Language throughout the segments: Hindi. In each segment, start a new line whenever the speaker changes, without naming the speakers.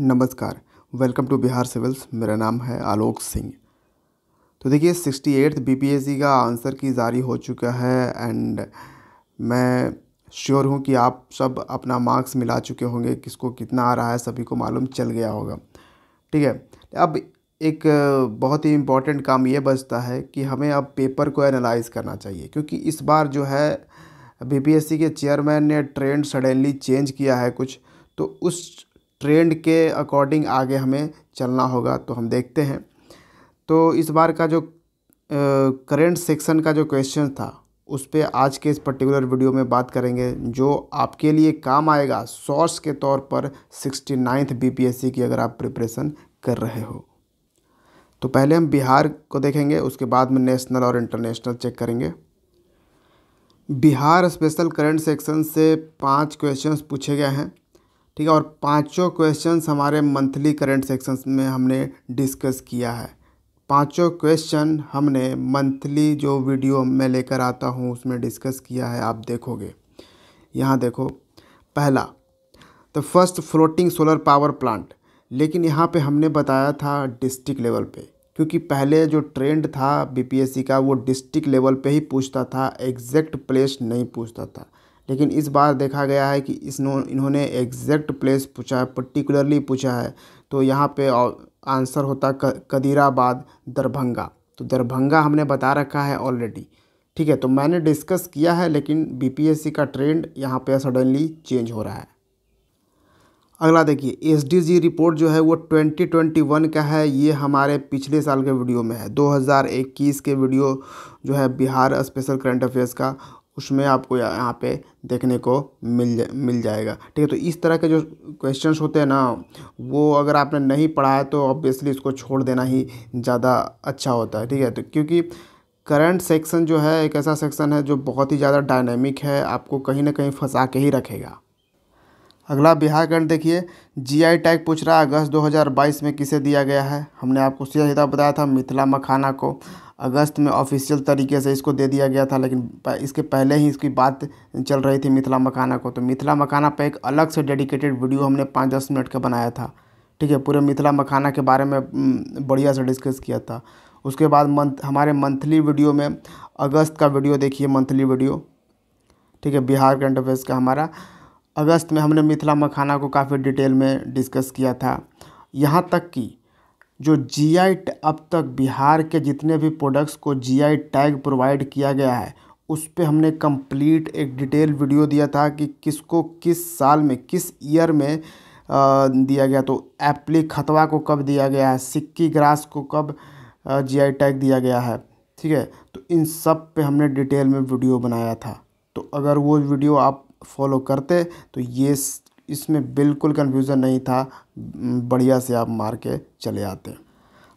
नमस्कार वेलकम टू बिहार सिविल्स मेरा नाम है आलोक सिंह तो देखिए सिक्सटी एट्थ बी का आंसर की जारी हो चुका है एंड मैं श्योर हूँ कि आप सब अपना मार्क्स मिला चुके होंगे किसको कितना आ रहा है सभी को मालूम चल गया होगा ठीक है अब एक बहुत ही इम्पॉर्टेंट काम ये बचता है कि हमें अब पेपर को एनालाइज करना चाहिए क्योंकि इस बार जो है बीपीएससी के चेयरमैन ने ट्रेंड सडनली चेंज किया है कुछ तो उस ट्रेंड के अकॉर्डिंग आगे हमें चलना होगा तो हम देखते हैं तो इस बार का जो करेंट सेक्शन का जो क्वेश्चन था उस पर आज के इस पर्टिकुलर वीडियो में बात करेंगे जो आपके लिए काम आएगा सोर्स के तौर पर सिक्सटी नाइन्थ बी की अगर आप प्रिपरेशन कर रहे हो तो पहले हम बिहार को देखेंगे उसके बाद में नेशनल और इंटरनेशनल चेक करेंगे बिहार स्पेशल करंट सेक्शन से पांच क्वेश्चंस पूछे गए हैं ठीक है और पांचों क्वेश्चंस हमारे मंथली करंट सेक्शंस में हमने डिस्कस किया है पांचों क्वेश्चन हमने मंथली जो वीडियो मैं लेकर आता हूँ उसमें डिस्कस किया है आप देखोगे यहाँ देखो पहला the first floating solar power plant लेकिन यहाँ पे हमने बताया था डिस्ट्रिक्ट लेवल पे क्योंकि पहले जो ट्रेंड था बीपीएससी का वो डिस्ट्रिक्ट लेवल पे ही पूछता था एग्जैक्ट प्लेस नहीं पूछता था लेकिन इस बार देखा गया है कि इस इन्होंने एग्जैक्ट प्लेस पूछा है पर्टिकुलरली पूछा है तो यहाँ पे आंसर होता कदीराबाद दरभंगा तो दरभंगा हमने बता रखा है ऑलरेडी ठीक है तो मैंने डिस्कस किया है लेकिन बीपीएससी का ट्रेंड यहाँ पे सडनली चेंज हो रहा है अगला देखिए एसडीजी रिपोर्ट जो है वो 2021 का है ये हमारे पिछले साल के वीडियो में है 2021 के वीडियो जो है बिहार स्पेशल करंट अफेयर्स का उसमें आपको यहाँ पे देखने को मिल जा, मिल जाएगा ठीक है तो इस तरह के जो क्वेश्चंस होते हैं ना वो अगर आपने नहीं पढ़ा है तो ऑब्वियसली इसको छोड़ देना ही ज़्यादा अच्छा होता है ठीक है तो क्योंकि करंट सेक्शन जो है एक ऐसा सेक्शन है जो बहुत ही ज़्यादा डायनेमिक है आपको कहीं ना कहीं फंसा के ही रखेगा अगला बिहारखंड देखिए जीआई टैग पूछ रहा है अगस्त 2022 में किसे दिया गया है हमने आपको सीधा सीधा बताया था मिथिला मखाना को अगस्त में ऑफिशियल तरीके से इसको दे दिया गया था लेकिन इसके पहले ही इसकी बात चल रही थी मिथिला मखाना को तो मिथिला मखाना पर एक अलग से डेडिकेटेड वीडियो हमने पाँच दस मिनट का बनाया था ठीक है पूरे मिथिला मखाना के बारे में बढ़िया से डिस्कस किया था उसके बाद मंथ हमारे मंथली वीडियो में अगस्त का वीडियो देखिए मंथली वीडियो ठीक है बिहार करंट अफेयर्स का हमारा अगस्त में हमने मिथिला मखाना को काफ़ी डिटेल में डिस्कस किया था यहाँ तक कि जो जी अब तक बिहार के जितने भी प्रोडक्ट्स को जी टैग प्रोवाइड किया गया है उस पर हमने कंप्लीट एक डिटेल वीडियो दिया था कि किसको किस साल में किस ईयर में दिया गया तो एप्ली खतवा को कब दिया गया है सिक्की ग्रास को कब जी टैग दिया गया है ठीक है तो इन सब पे हमने डिटेल में वीडियो बनाया था तो अगर वो वीडियो आप फॉलो करते तो ये इसमें बिल्कुल कन्फ्यूज़न नहीं था बढ़िया से आप मार के चले आते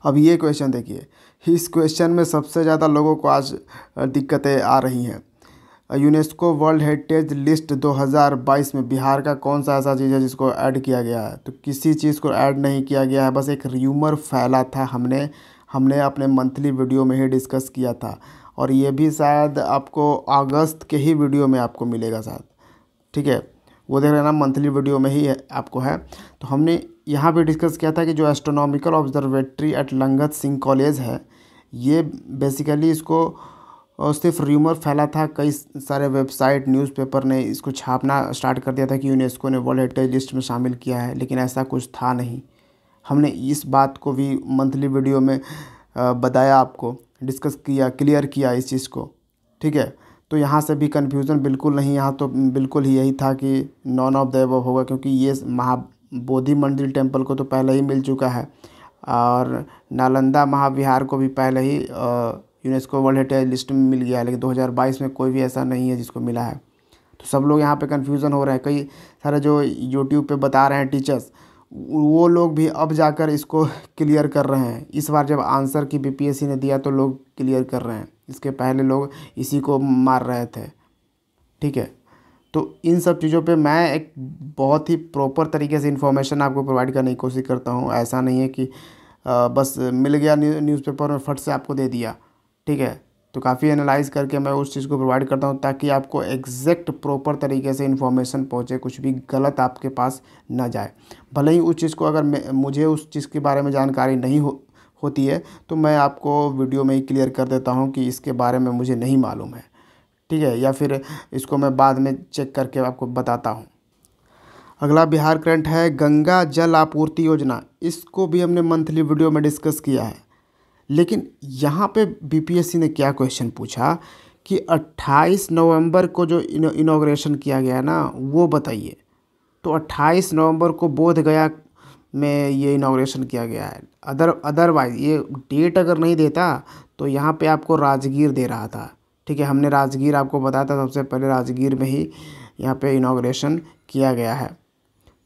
अब ये क्वेश्चन देखिए इस क्वेश्चन में सबसे ज़्यादा लोगों को आज दिक्कतें आ रही हैं यूनेस्को वर्ल्ड हेरिटेज लिस्ट 2022 में बिहार का कौन सा ऐसा चीज़ है जिसको ऐड किया गया है तो किसी चीज़ को ऐड नहीं किया गया है बस एक र्यूमर फैला था हमने हमने अपने मंथली वीडियो में ही डिस्कस किया था और ये भी शायद आपको अगस्त के ही वीडियो में आपको मिलेगा शायद ठीक है वो देख लेना मंथली वीडियो में ही है, आपको है तो हमने यहाँ पे डिस्कस किया था कि जो astronomical observatory at Langat Singh college है ये बेसिकली इसको सिर्फ र्यूमर फैला था कई सारे वेबसाइट न्यूज़पेपर ने इसको छापना स्टार्ट कर दिया था कि यूनेस्को ने वर्ल्ड हेरिटेज लिस्ट में शामिल किया है लेकिन ऐसा कुछ था नहीं हमने इस बात को भी मंथली वीडियो में बताया आपको डिस्कस किया क्लियर किया इस चीज़ को ठीक है तो यहाँ से भी कन्फ्यूज़न बिल्कुल नहीं यहाँ तो बिल्कुल ही यही था कि नॉन ऑफ दैव होगा क्योंकि ये महाबोधि मंदिर टेम्पल को तो पहले ही मिल चुका है और नालंदा महाविहार को भी पहले ही यूनेस्को वर्ल्ड हेरिटेज लिस्ट में मिल गया है लेकिन 2022 में कोई भी ऐसा नहीं है जिसको मिला है तो सब लोग यहाँ पे कन्फ्यूज़न हो रहे हैं कई सारे जो यूट्यूब पे बता रहे हैं टीचर्स वो लोग भी अब जाकर इसको क्लियर कर रहे हैं इस बार जब आंसर की बीपीएससी ने दिया तो लोग क्लियर कर रहे हैं इसके पहले लोग इसी को मार रहे थे ठीक है तो इन सब चीज़ों पे मैं एक बहुत ही प्रॉपर तरीके से इन्फॉर्मेशन आपको प्रोवाइड करने की कोशिश करता हूँ ऐसा नहीं है कि बस मिल गया न्यू न्यूज़पेपर में फट से आपको दे दिया ठीक है तो काफ़ी एनालाइज करके मैं उस चीज़ को प्रोवाइड करता हूँ ताकि आपको एग्जैक्ट प्रॉपर तरीके से इन्फॉर्मेशन पहुँचे कुछ भी गलत आपके पास ना जाए भले ही उस चीज़ को अगर मुझे उस चीज़ के बारे में जानकारी नहीं हो होती है तो मैं आपको वीडियो में ही क्लियर कर देता हूँ कि इसके बारे में मुझे नहीं मालूम है ठीक है या फिर इसको मैं बाद में चेक करके आपको बताता हूँ अगला बिहार करंट है गंगा जल आपूर्ति योजना इसको भी हमने मंथली वीडियो में डिस्कस किया है लेकिन यहाँ पे बीपीएससी ने क्या क्वेश्चन पूछा कि 28 नवंबर को जो इनोग्रेशन किया गया ना वो बताइए तो 28 नवंबर को बोध गया में ये इनाग्रेशन किया गया है अदर अदरवाइज़ ये डेट अगर नहीं देता तो यहाँ पे आपको राजगीर दे रहा था ठीक है हमने राजगीर आपको बताया था सबसे पहले राजगीर में ही यहाँ पे इनाग्रेशन किया गया है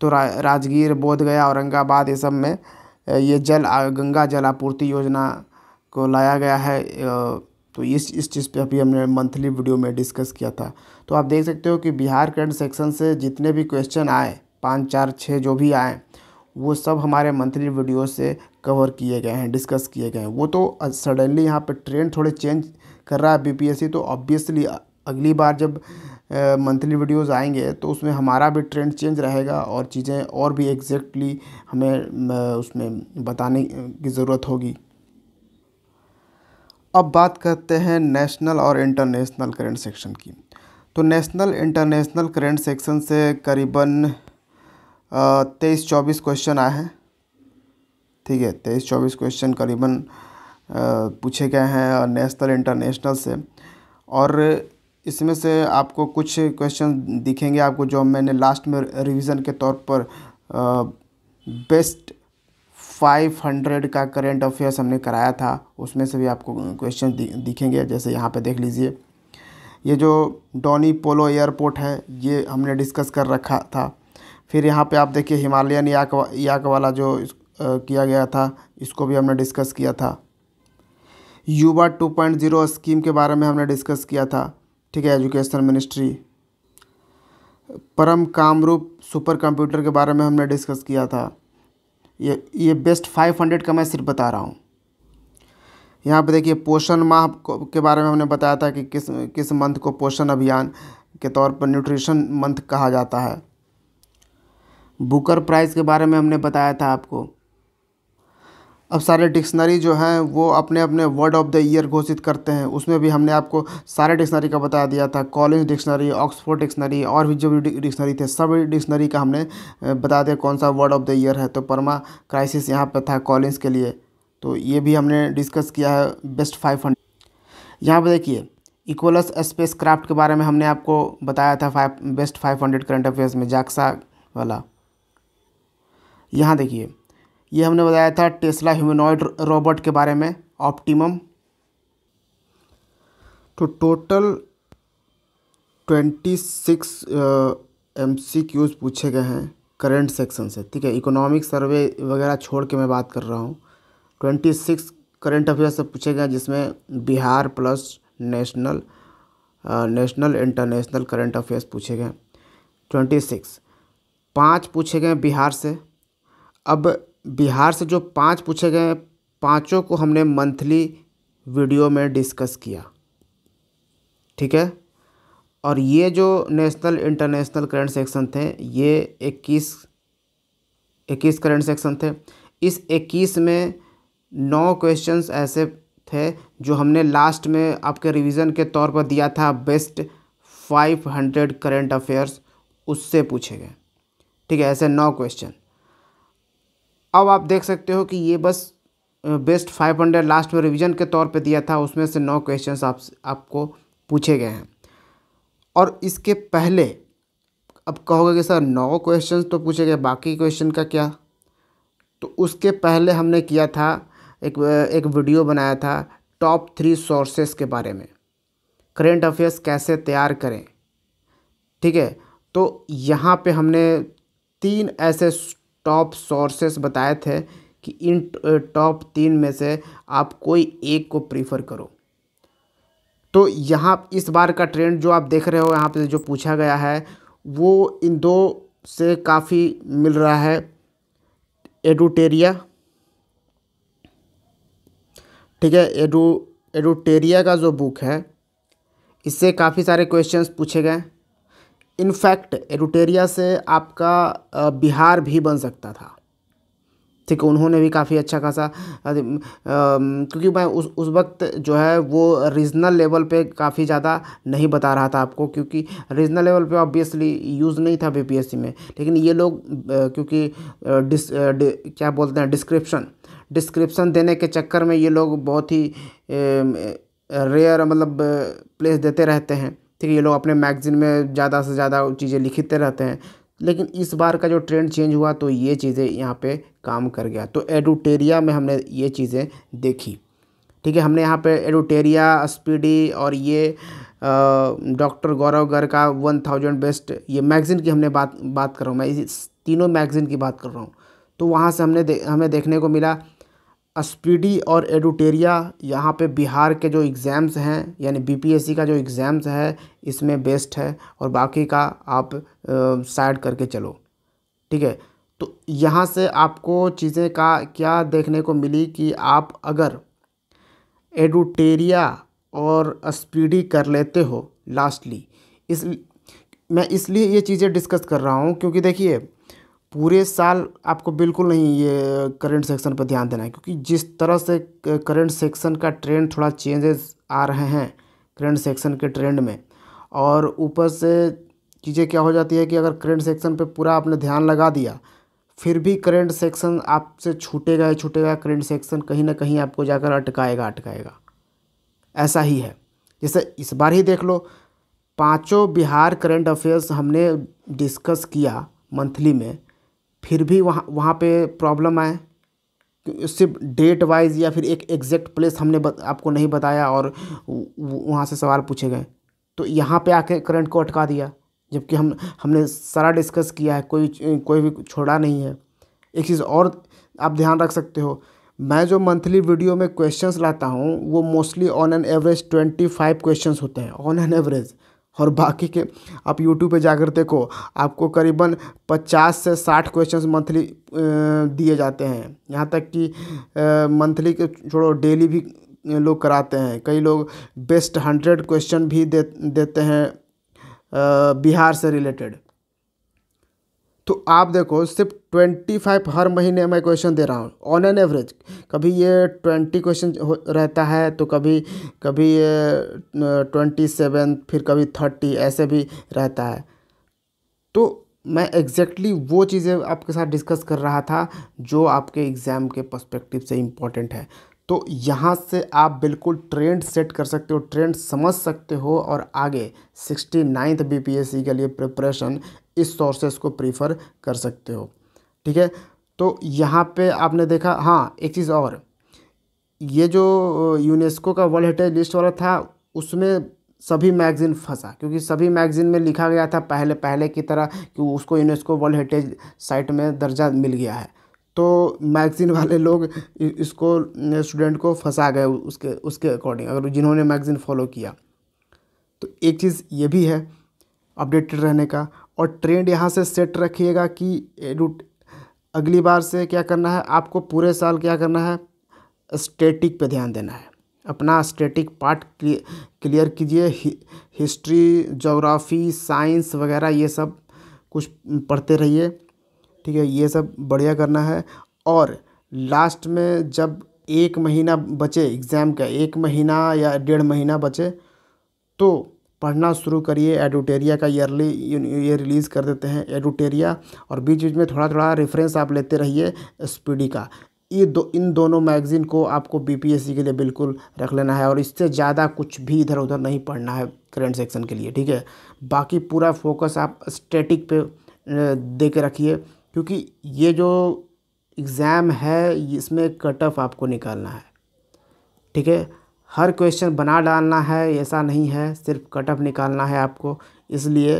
तो रा, राजगीर बोधगया औरंगाबाद ये सब में ये जल गंगा जल आपूर्ति योजना को लाया गया है तो इस इस चीज़ पे अभी हमने मंथली वीडियो में डिस्कस किया था तो आप देख सकते हो कि बिहार करंट सेक्शन से जितने भी क्वेश्चन आए पाँच चार छः जो भी आए वो सब हमारे मंथली वीडियो से कवर किए गए हैं डिस्कस किए गए हैं वो तो सडनली यहाँ पे ट्रेंड थोड़े चेंज कर रहा है बीपीएससी तो ऑब्वियसली अगली बार जब मंथली वीडियोस आएंगे तो उसमें हमारा भी ट्रेंड चेंज रहेगा और चीज़ें और भी एग्जैक्टली हमें उसमें बताने की ज़रूरत होगी अब बात करते हैं नेशनल और इंटरनेशनल करेंट सेक्शन की तो नेशनल इंटरनेशनल करेंट सेक्शन से करीबन तेईस चौबीस क्वेश्चन आए हैं ठीक है तेईस चौबीस क्वेश्चन करीबन पूछे गए हैं नेशनल इंटरनेशनल से और इसमें से आपको कुछ क्वेश्चन दिखेंगे आपको जो मैंने लास्ट में रिवीजन के तौर पर बेस्ट फाइव हंड्रेड का करेंट अफेयर्स हमने कराया था उसमें से भी आपको क्वेश्चन दिखेंगे जैसे यहाँ पे देख लीजिए ये जो डॉनी पोलो एयरपोर्ट है ये हमने डिस्कस कर रखा था फिर यहाँ पे आप देखिए हिमालयन याक याक वाला जो किया गया था इसको भी हमने डिस्कस किया था युवा 2.0 स्कीम के बारे में हमने डिस्कस किया था ठीक है एजुकेशन मिनिस्ट्री परम कामरूप सुपर कंप्यूटर के बारे में हमने डिस्कस किया था ये ये बेस्ट 500 का मैं सिर्फ बता रहा हूँ यहाँ पे देखिए पोषण माह के बारे में हमने बताया था कि किस किस मंथ को पोषण अभियान के तौर पर न्यूट्रिशन मंथ कहा जाता है बुकर प्राइस के बारे में हमने बताया था आपको अब सारे डिक्शनरी जो हैं वो अपने अपने वर्ड ऑफ द ईयर घोषित करते हैं उसमें भी हमने आपको सारे डिक्शनरी का बता दिया था कॉलेज डिक्शनरी ऑक्सफोर्ड डिक्शनरी और भी जो भी डिक्शनरी थे सब डिक्शनरी का हमने बता दिया कौन सा वर्ड ऑफ द ईयर है तो परमा क्राइसिस यहाँ पर था कॉलेज के लिए तो ये भी हमने डिस्कस किया है बेस्ट फाइव हंड्रेड यहाँ पर देखिए इकोलस स्पेस क्राफ्ट के बारे में हमने आपको बताया था five best five hundred current affairs में जाक्सा वाला यहाँ देखिए ये हमने बताया था टेस्ला ह्यूमनॉइड रोबोट के बारे में ऑप्टिमम तो total twenty six M C Qs पूछे गए हैं करंट सेक्शन से ठीक है इकोनॉमिक सर्वे वगैरह छोड़ के मैं बात कर रहा हूँ ट्वेंटी सिक्स करेंट अफेयर्स से पूछे गए जिसमें Bihar plus national national international current affairs पूछे गए ट्वेंटी सिक्स पाँच पूछे गए बिहार से अब बिहार से जो पाँच पूछे गए पाँचों को हमने मंथली वीडियो में डिस्कस किया ठीक है और ये जो नेशनल इंटरनेशनल करंट सेक्शन थे ये इक्कीस इक्कीस करंट सेक्शन थे इस इक्कीस में नौ क्वेश्चंस ऐसे थे जो हमने लास्ट में आपके रिवीजन के तौर पर दिया था best five hundred current affairs उससे पूछे गए ठीक है ऐसे नौ क्वेश्चन अब आप देख सकते हो कि ये बस बेस्ट 500 लास्ट में रिवीजन के तौर पे दिया था उसमें से नौ क्वेश्चंस आप आपको पूछे गए हैं और इसके पहले अब कहोगे कि सर नौ क्वेश्चन तो पूछे गए बाकी क्वेश्चन का क्या तो उसके पहले हमने किया था एक एक वीडियो बनाया था टॉप थ्री सोर्सेस के बारे में करेंट अफेयर्स कैसे तैयार करें ठीक है तो यहाँ पे हमने तीन ऐसे टॉप सोर्सेस बताए थे कि इन टॉप तीन में से आप कोई एक को प्रीफर करो तो यहाँ इस बार का ट्रेंड जो आप देख रहे हो यहाँ पे जो पूछा गया है वो इन दो से काफ़ी मिल रहा है एडुटेरिया ठीक है एडू एडुटेरिया का जो बुक है इससे काफ़ी सारे क्वेश्चंस पूछे गए इनफैक्ट एडुटेरिया से आपका बिहार भी बन सकता था ठीक है उन्होंने भी काफ़ी अच्छा खासा क्योंकि मैं उस उस वक्त जो है वो रीजनल लेवल पे काफ़ी ज़्यादा नहीं बता रहा था आपको क्योंकि रीजनल लेवल पे ऑब्वियसली यूज़ नहीं था बीपीएससी में लेकिन ये लोग क्योंकि डिस डि, क्या बोलते हैं डिस्क्रिप्शन डिस्क्रिप्शन देने के चक्कर में ये लोग बहुत ही रेयर मतलब प्लेस देते रहते हैं ठीक है ये लोग अपने मैगज़ीन में ज़्यादा से ज़्यादा चीज़ें लिखते रहते हैं लेकिन इस बार का जो ट्रेंड चेंज हुआ तो ये चीज़ें यहाँ पे काम कर गया तो एडुटेरिया में हमने ये चीज़ें देखी ठीक है हमने यहाँ पे एडुटेरिया स्पीडी और ये डॉक्टर गौरव गर का वन थाउजेंड बेस्ट ये मैगज़ीन की हमने बात बात कर रहा हूँ मैं इस तीनों मैगज़ीन की बात कर रहा हूँ तो वहाँ से हमने दे, हमें देखने को मिला अस्पीडी और एडुटेरिया यहाँ पे बिहार के जो एग्ज़ाम्स हैं यानी बीपीएससी का जो एग्ज़ाम्स है इसमें बेस्ट है और बाकी का आप साइड करके चलो ठीक है तो यहाँ से आपको चीज़ें का क्या देखने को मिली कि आप अगर एडुटेरिया और अस्पीडी कर लेते हो लास्टली इस मैं इसलिए ये चीज़ें डिस्कस कर रहा हूँ क्योंकि देखिए पूरे साल आपको बिल्कुल नहीं ये करंट सेक्शन पर ध्यान देना है क्योंकि जिस तरह से करंट सेक्शन का ट्रेंड थोड़ा चेंजेस आ रहे हैं करंट सेक्शन के ट्रेंड में और ऊपर से चीज़ें क्या हो जाती है कि अगर करंट सेक्शन पे पूरा आपने ध्यान लगा दिया फिर भी करंट सेक्शन आपसे छूटेगा या छूटेगा करंट सेक्शन कहीं ना कहीं आपको जाकर अटकाएगा अटकाएगा ऐसा ही है जैसे इस बार ही देख लो पाँचों बिहार करंट अफेयर्स हमने डिस्कस किया मंथली में फिर भी वहाँ वहाँ पे प्रॉब्लम आए सिर्फ डेट वाइज या फिर एक एग्जैक्ट प्लेस हमने बत, आपको नहीं बताया और वहाँ से सवाल पूछे गए तो यहाँ पे आके करंट को अटका दिया जबकि हम हमने सारा डिस्कस किया है कोई कोई भी छोड़ा नहीं है एक चीज़ और आप ध्यान रख सकते हो मैं जो मंथली वीडियो में क्वेश्चंस लाता हूँ वो mostly on an average twenty five question होते हैं ऑन एन एवरेज और बाकी के आप यूट्यूब पे जाकर देखो आपको करीबन 50 से 60 क्वेश्चंस मंथली दिए जाते हैं यहाँ तक कि मंथली के छोड़ो डेली भी लोग कराते हैं कई लोग बेस्ट हंड्रेड क्वेश्चन भी दे देते हैं बिहार से रिलेटेड तो आप देखो सिर्फ ट्वेंटी फाइव हर महीने मैं क्वेश्चन दे रहा हूँ ऑन एन एवरेज कभी ये ट्वेंटी क्वेश्चन रहता है तो कभी कभी ये ट्वेंटी सेवन फिर कभी थर्टी ऐसे भी रहता है तो मैं एग्जैक्टली exactly वो चीज़ें आपके साथ डिस्कस कर रहा था जो आपके एग्ज़ाम के पर्सपेक्टिव से इम्पॉर्टेंट है तो यहाँ से आप बिल्कुल ट्रेंड सेट कर सकते हो ट्रेंड समझ सकते हो और आगे सिक्सटी नाइन्थ बी के लिए प्रिपरेशन इस सोर्सेस को प्रीफर कर सकते हो ठीक है तो यहाँ पे आपने देखा हाँ एक चीज़ और ये जो यूनेस्को का वर्ल्ड हेरिटेज लिस्ट वाला था उसमें सभी मैगज़ीन फंसा क्योंकि सभी मैगज़ीन में लिखा गया था पहले पहले की तरह कि उसको यूनेस्को वर्ल्ड हेरिटेज साइट में दर्जा मिल गया है तो मैगज़ीन वाले लोग इसको स्टूडेंट को फंसा गए उसके उसके अकॉर्डिंग अगर जिन्होंने मैगज़ीन फॉलो किया तो एक चीज़ ये भी है अपडेटेड रहने का और ट्रेंड यहाँ से सेट रखिएगा कि रूट अगली बार से क्या करना है आपको पूरे साल क्या करना है स्टेटिक पे ध्यान देना है अपना स्टेटिक पार्ट क्लियर कीजिए हिस्ट्री जोग्राफ़ी साइंस वगैरह ये सब कुछ पढ़ते रहिए ठीक है ये सब बढ़िया करना है और लास्ट में जब एक महीना बचे एग्ज़ाम का एक महीना या डेढ़ महीना बचे तो पढ़ना शुरू करिए एडुटेरिया का ईयरली ये रिलीज़ कर देते हैं एडुटेरिया और बीच बीच में थोड़ा थोड़ा रेफरेंस आप लेते रहिए एसपीडी का ये दो इन दोनों मैगज़ीन को आपको बीपीएससी के लिए बिल्कुल रख लेना है और इससे ज़्यादा कुछ भी इधर उधर नहीं पढ़ना है करेंट सेक्शन के लिए ठीक है बाकी पूरा फोकस आप स्टेटिक पे दे के रखिए क्योंकि ये जो एग्ज़ाम है इसमें कट ऑफ आपको निकालना है ठीक है हर क्वेश्चन बना डालना है ऐसा नहीं है सिर्फ कट ऑफ निकालना है आपको इसलिए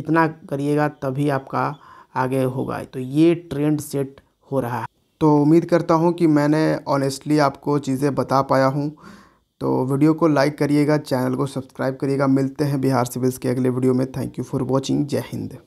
इतना करिएगा तभी आपका आगे होगा तो ये ट्रेंड सेट हो रहा है तो उम्मीद करता हूँ कि मैंने ऑनेस्टली आपको चीज़ें बता पाया हूँ तो वीडियो को लाइक करिएगा चैनल को सब्सक्राइब करिएगा मिलते हैं बिहार सिविल्स के अगले वीडियो में थैंक यू फॉर वॉचिंग जय हिंद